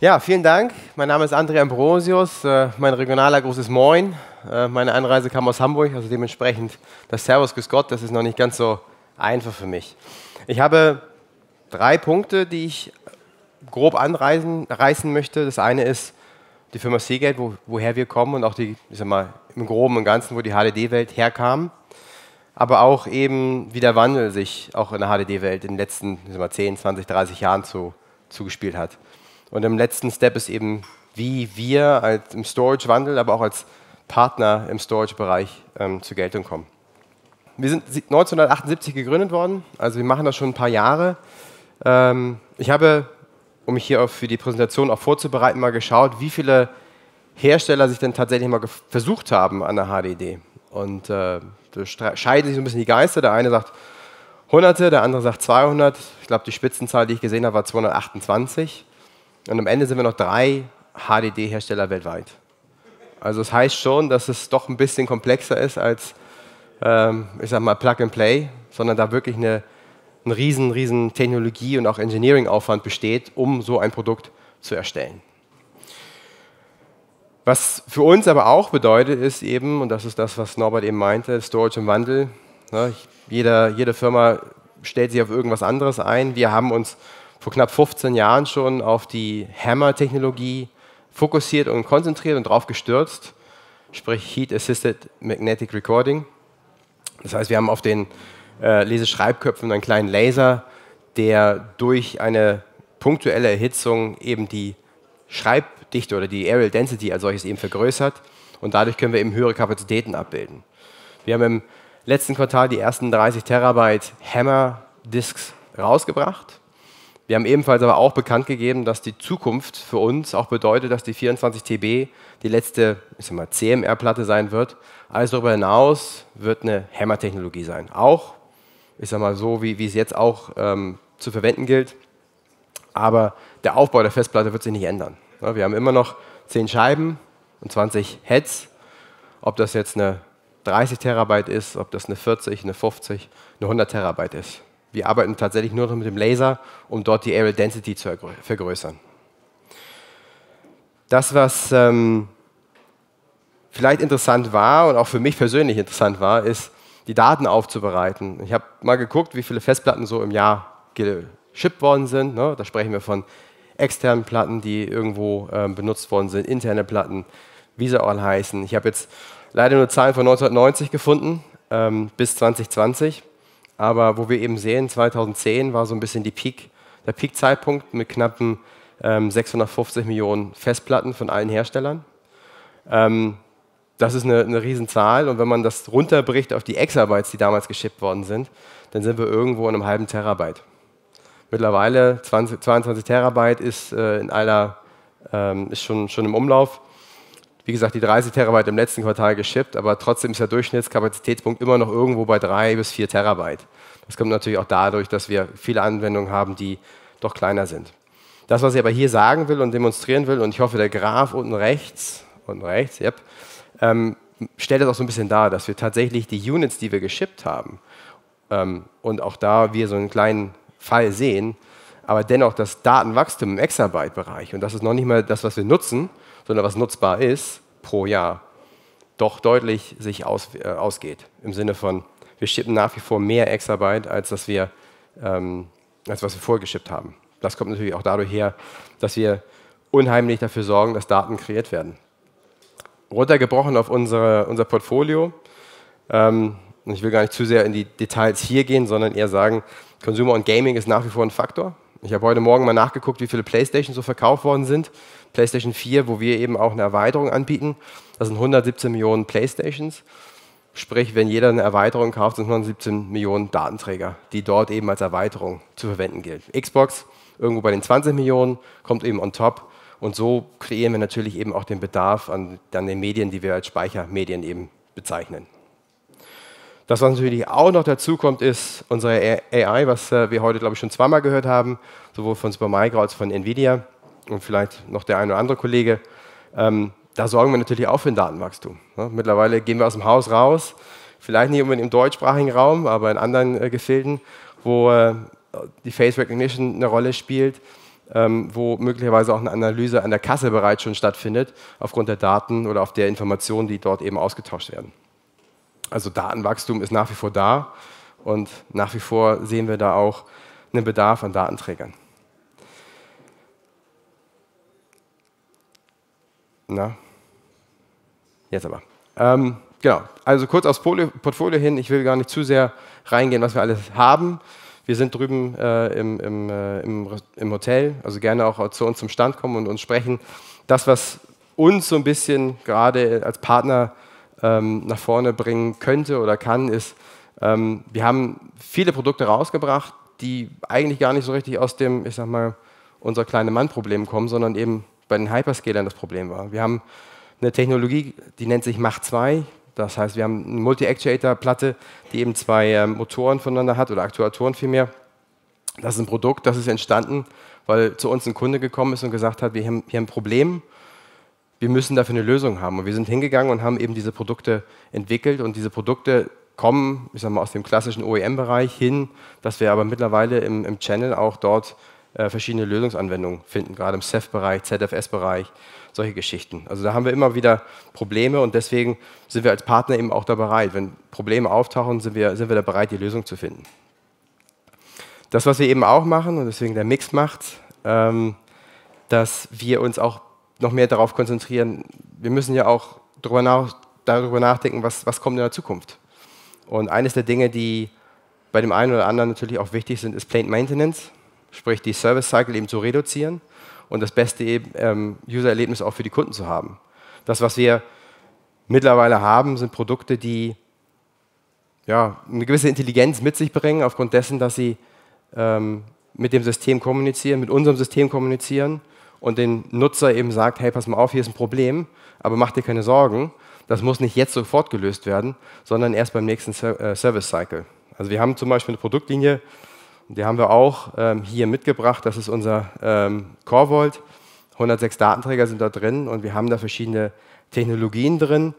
Ja, vielen Dank. Mein Name ist André Ambrosius. Äh, mein regionaler Gruß ist Moin. Äh, meine Anreise kam aus Hamburg, also dementsprechend das Servus, Grüß Gott, das ist noch nicht ganz so einfach für mich. Ich habe drei Punkte, die ich grob anreißen möchte. Das eine ist die Firma Seagate, wo, woher wir kommen und auch die, ich sag mal, im Groben und Ganzen, wo die HDD-Welt herkam. Aber auch eben, wie der Wandel sich auch in der HDD-Welt in den letzten ich sag mal, 10, 20, 30 Jahren zu, zugespielt hat. Und im letzten Step ist eben, wie wir als, im Storage-Wandel, aber auch als Partner im Storage-Bereich ähm, zur Geltung kommen. Wir sind 1978 gegründet worden, also wir machen das schon ein paar Jahre. Ähm, ich habe, um mich hier auch für die Präsentation auch vorzubereiten, mal geschaut, wie viele Hersteller sich denn tatsächlich mal versucht haben an der HDD. Und äh, da scheiden sich so ein bisschen die Geister. Der eine sagt Hunderte, der andere sagt 200. Ich glaube, die Spitzenzahl, die ich gesehen habe, war 228. Und am Ende sind wir noch drei HDD-Hersteller weltweit. Also das heißt schon, dass es doch ein bisschen komplexer ist als, ähm, ich sag mal, Plug and Play, sondern da wirklich eine, ein riesen, riesen Technologie- und auch Engineering-Aufwand besteht, um so ein Produkt zu erstellen. Was für uns aber auch bedeutet, ist eben, und das ist das, was Norbert eben meinte, Storage im Wandel. Ne? Jeder, jede Firma stellt sich auf irgendwas anderes ein. Wir haben uns vor knapp 15 Jahren schon auf die Hammer-Technologie fokussiert und konzentriert und drauf gestürzt, sprich Heat Assisted Magnetic Recording. Das heißt, wir haben auf den äh, Leseschreibköpfen einen kleinen Laser, der durch eine punktuelle Erhitzung eben die Schreibdichte oder die Aerial Density als solches eben vergrößert und dadurch können wir eben höhere Kapazitäten abbilden. Wir haben im letzten Quartal die ersten 30 Terabyte Hammer-Disks rausgebracht wir haben ebenfalls aber auch bekannt gegeben, dass die Zukunft für uns auch bedeutet, dass die 24 TB die letzte CMR-Platte sein wird. Alles darüber hinaus wird eine Hammer-Technologie sein. Auch, ich sag mal so, wie, wie es jetzt auch ähm, zu verwenden gilt. Aber der Aufbau der Festplatte wird sich nicht ändern. Ja, wir haben immer noch 10 Scheiben und 20 Heads. Ob das jetzt eine 30 Terabyte ist, ob das eine 40, eine 50, eine 100 Terabyte ist. Wir arbeiten tatsächlich nur noch mit dem Laser, um dort die Aerial Density zu vergrößern. Das, was ähm, vielleicht interessant war und auch für mich persönlich interessant war, ist, die Daten aufzubereiten. Ich habe mal geguckt, wie viele Festplatten so im Jahr geschippt worden sind. Ne? Da sprechen wir von externen Platten, die irgendwo ähm, benutzt worden sind, interne Platten, wie sie all heißen. Ich habe jetzt leider nur Zahlen von 1990 gefunden ähm, bis 2020 aber wo wir eben sehen, 2010 war so ein bisschen Peak, der Peak-Zeitpunkt mit knappen ähm, 650 Millionen Festplatten von allen Herstellern. Ähm, das ist eine, eine Riesenzahl und wenn man das runterbricht auf die Exabytes, die damals geschippt worden sind, dann sind wir irgendwo in einem halben Terabyte. Mittlerweile 20, 22 Terabyte ist, äh, in aller, ähm, ist schon, schon im Umlauf wie gesagt, die 30 Terabyte im letzten Quartal geschippt, aber trotzdem ist der Durchschnittskapazitätspunkt immer noch irgendwo bei 3 bis 4 Terabyte. Das kommt natürlich auch dadurch, dass wir viele Anwendungen haben, die doch kleiner sind. Das, was ich aber hier sagen will und demonstrieren will, und ich hoffe, der Graph unten rechts, unten rechts, yep, ähm, stellt das auch so ein bisschen dar, dass wir tatsächlich die Units, die wir geschippt haben, ähm, und auch da wir so einen kleinen Fall sehen, aber dennoch das Datenwachstum im Exabyte-Bereich, und das ist noch nicht mal das, was wir nutzen, sondern was nutzbar ist pro Jahr, doch deutlich sich aus, äh, ausgeht. Im Sinne von, wir schippen nach wie vor mehr Exabyte, als, dass wir, ähm, als was wir vorgeschippt haben. Das kommt natürlich auch dadurch her, dass wir unheimlich dafür sorgen, dass Daten kreiert werden. Runtergebrochen auf unsere, unser Portfolio. Ähm, ich will gar nicht zu sehr in die Details hier gehen, sondern eher sagen, Consumer und Gaming ist nach wie vor ein Faktor. Ich habe heute Morgen mal nachgeguckt, wie viele Playstations so verkauft worden sind. PlayStation 4, wo wir eben auch eine Erweiterung anbieten. Das sind 117 Millionen PlayStations. Sprich, wenn jeder eine Erweiterung kauft, sind 117 Millionen Datenträger, die dort eben als Erweiterung zu verwenden gilt. Xbox irgendwo bei den 20 Millionen, kommt eben on top. Und so kreieren wir natürlich eben auch den Bedarf an, an den Medien, die wir als Speichermedien eben bezeichnen. Das, was natürlich auch noch dazu kommt, ist unsere AI, was äh, wir heute, glaube ich, schon zweimal gehört haben, sowohl von Supermicro Micro als von Nvidia und vielleicht noch der ein oder andere Kollege, ähm, da sorgen wir natürlich auch für ein Datenwachstum. Ne? Mittlerweile gehen wir aus dem Haus raus, vielleicht nicht unbedingt im deutschsprachigen Raum, aber in anderen äh, Gefilden, wo äh, die Face Recognition eine Rolle spielt, ähm, wo möglicherweise auch eine Analyse an der Kasse bereits schon stattfindet, aufgrund der Daten oder auf der Informationen, die dort eben ausgetauscht werden. Also Datenwachstum ist nach wie vor da und nach wie vor sehen wir da auch einen Bedarf an Datenträgern. Na? Jetzt aber. Ähm, genau, also kurz aufs Portfolio hin. Ich will gar nicht zu sehr reingehen, was wir alles haben. Wir sind drüben äh, im, im, äh, im, im, Hotel, also gerne auch zu uns zum Stand kommen und uns sprechen. Das, was uns so ein bisschen gerade als Partner ähm, nach vorne bringen könnte oder kann, ist, ähm, wir haben viele Produkte rausgebracht, die eigentlich gar nicht so richtig aus dem, ich sag mal, unser kleine Mann-Problem kommen, sondern eben bei den Hyperscalern das Problem war. Wir haben eine Technologie, die nennt sich Mach 2. Das heißt, wir haben eine Multi-Actuator-Platte, die eben zwei äh, Motoren voneinander hat oder Aktuatoren vielmehr. Das ist ein Produkt, das ist entstanden, weil zu uns ein Kunde gekommen ist und gesagt hat, wir haben hier ein Problem, wir müssen dafür eine Lösung haben. Und wir sind hingegangen und haben eben diese Produkte entwickelt und diese Produkte kommen, ich sag mal, aus dem klassischen OEM-Bereich hin, dass wir aber mittlerweile im, im Channel auch dort äh, verschiedene Lösungsanwendungen finden, gerade im CEF-Bereich, ZFS-Bereich, solche Geschichten. Also da haben wir immer wieder Probleme und deswegen sind wir als Partner eben auch da bereit. Wenn Probleme auftauchen, sind wir, sind wir da bereit, die Lösung zu finden. Das, was wir eben auch machen und deswegen der Mix macht, ähm, dass wir uns auch noch mehr darauf konzentrieren, wir müssen ja auch darüber, nach, darüber nachdenken, was, was kommt in der Zukunft. Und eines der Dinge, die bei dem einen oder anderen natürlich auch wichtig sind, ist Plain Maintenance sprich die Service Cycle eben zu reduzieren und das beste ähm, User-Erlebnis auch für die Kunden zu haben. Das, was wir mittlerweile haben, sind Produkte, die ja, eine gewisse Intelligenz mit sich bringen, aufgrund dessen, dass sie ähm, mit dem System kommunizieren, mit unserem System kommunizieren und den Nutzer eben sagt, hey, pass mal auf, hier ist ein Problem, aber mach dir keine Sorgen, das muss nicht jetzt sofort gelöst werden, sondern erst beim nächsten äh, Service-Cycle. Also wir haben zum Beispiel eine Produktlinie, die haben wir auch ähm, hier mitgebracht. Das ist unser ähm, Vault. 106 Datenträger sind da drin und wir haben da verschiedene Technologien drin.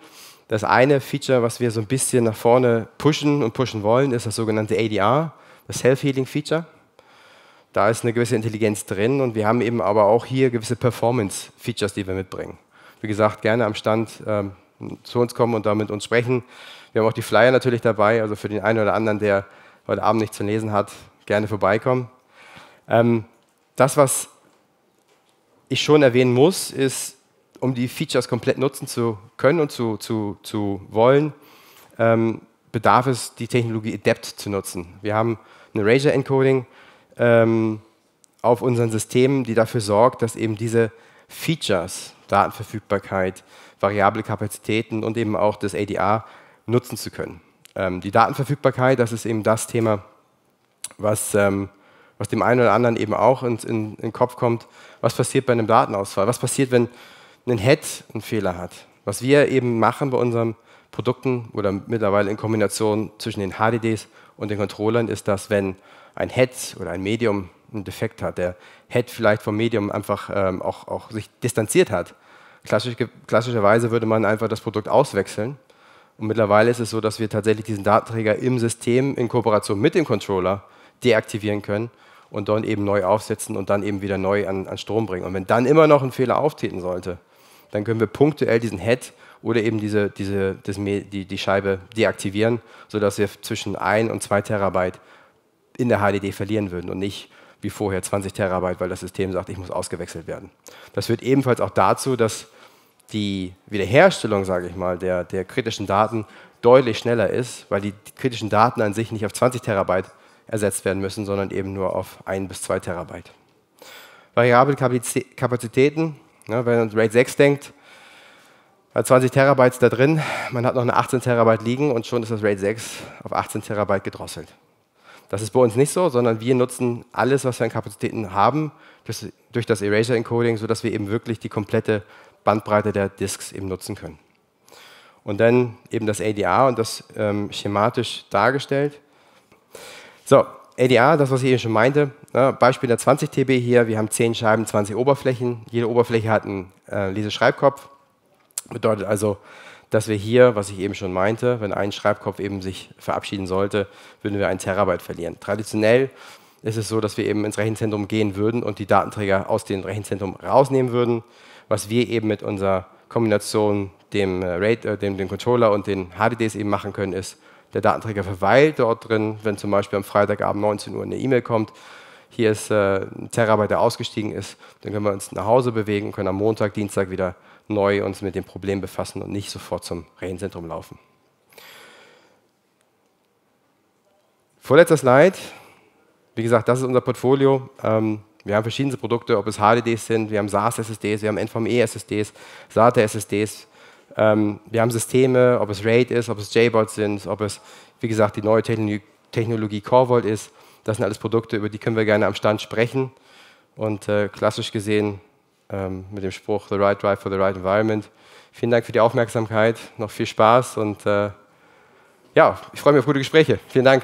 Das eine Feature, was wir so ein bisschen nach vorne pushen und pushen wollen, ist das sogenannte ADR, das Self-Healing-Feature. Da ist eine gewisse Intelligenz drin und wir haben eben aber auch hier gewisse Performance-Features, die wir mitbringen. Wie gesagt, gerne am Stand ähm, zu uns kommen und da mit uns sprechen. Wir haben auch die Flyer natürlich dabei, also für den einen oder anderen, der heute Abend nichts zu lesen hat, gerne vorbeikommen. Ähm, das, was ich schon erwähnen muss, ist, um die Features komplett nutzen zu können und zu, zu, zu wollen, ähm, bedarf es, die Technologie Adept zu nutzen. Wir haben eine Erasure Encoding ähm, auf unseren Systemen, die dafür sorgt, dass eben diese Features, Datenverfügbarkeit, variable Kapazitäten und eben auch das ADR nutzen zu können. Ähm, die Datenverfügbarkeit, das ist eben das Thema, was, ähm, was dem einen oder anderen eben auch ins, in, in den Kopf kommt, was passiert bei einem Datenausfall? Was passiert, wenn ein Head einen Fehler hat? Was wir eben machen bei unseren Produkten oder mittlerweile in Kombination zwischen den HDDs und den Controllern ist, dass wenn ein Head oder ein Medium einen Defekt hat, der Head vielleicht vom Medium einfach ähm, auch, auch sich distanziert hat, Klassisch, klassischerweise würde man einfach das Produkt auswechseln. Und mittlerweile ist es so, dass wir tatsächlich diesen Datenträger im System in Kooperation mit dem Controller deaktivieren können und dann eben neu aufsetzen und dann eben wieder neu an, an Strom bringen. Und wenn dann immer noch ein Fehler auftreten sollte, dann können wir punktuell diesen Head oder eben diese, diese, das, die, die Scheibe deaktivieren, sodass wir zwischen 1 und 2 Terabyte in der HDD verlieren würden und nicht wie vorher 20 Terabyte, weil das System sagt, ich muss ausgewechselt werden. Das führt ebenfalls auch dazu, dass die Wiederherstellung, sage ich mal, der, der kritischen Daten deutlich schneller ist, weil die kritischen Daten an sich nicht auf 20 Terabyte ersetzt werden müssen, sondern eben nur auf 1 bis 2 Terabyte. Variable Kapazitäten, ne, wenn man RAID 6 denkt, 20 Terabyte da drin, man hat noch eine 18 Terabyte liegen und schon ist das RAID 6 auf 18 Terabyte gedrosselt. Das ist bei uns nicht so, sondern wir nutzen alles, was wir an Kapazitäten haben, durch das Erasure Encoding, sodass wir eben wirklich die komplette Bandbreite der Disks eben nutzen können. Und dann eben das ADA und das ähm, schematisch dargestellt. So, LDA, das, was ich eben schon meinte. Ne? Beispiel der 20 TB hier. Wir haben 10 Scheiben, 20 Oberflächen. Jede Oberfläche hat einen äh, Leseschreibkopf. Bedeutet also, dass wir hier, was ich eben schon meinte, wenn ein Schreibkopf eben sich verabschieden sollte, würden wir ein Terabyte verlieren. Traditionell ist es so, dass wir eben ins Rechenzentrum gehen würden und die Datenträger aus dem Rechenzentrum rausnehmen würden, was wir eben mit unserer Kombination dem, äh, RAID, äh, dem, dem Controller und den HDDs eben machen können, ist, der Datenträger verweilt dort drin, wenn zum Beispiel am Freitagabend 19 Uhr eine E-Mail kommt, hier ist äh, ein Terabyte, der ausgestiegen ist, dann können wir uns nach Hause bewegen, können am Montag, Dienstag wieder neu uns mit dem Problem befassen und nicht sofort zum Rechenzentrum laufen. Vorletzter Slide. Wie gesagt, das ist unser Portfolio. Ähm, wir haben verschiedene Produkte, ob es HDDs sind, wir haben SAS-SSDs, wir haben NVMe-SSDs, SATA-SSDs, ähm, wir haben Systeme, ob es RAID ist, ob es JBots sind, ob es, wie gesagt, die neue Technologie, Technologie Corvold ist. Das sind alles Produkte, über die können wir gerne am Stand sprechen. Und äh, klassisch gesehen ähm, mit dem Spruch The Right Drive for the Right Environment. Vielen Dank für die Aufmerksamkeit, noch viel Spaß und äh, ja, ich freue mich auf gute Gespräche. Vielen Dank.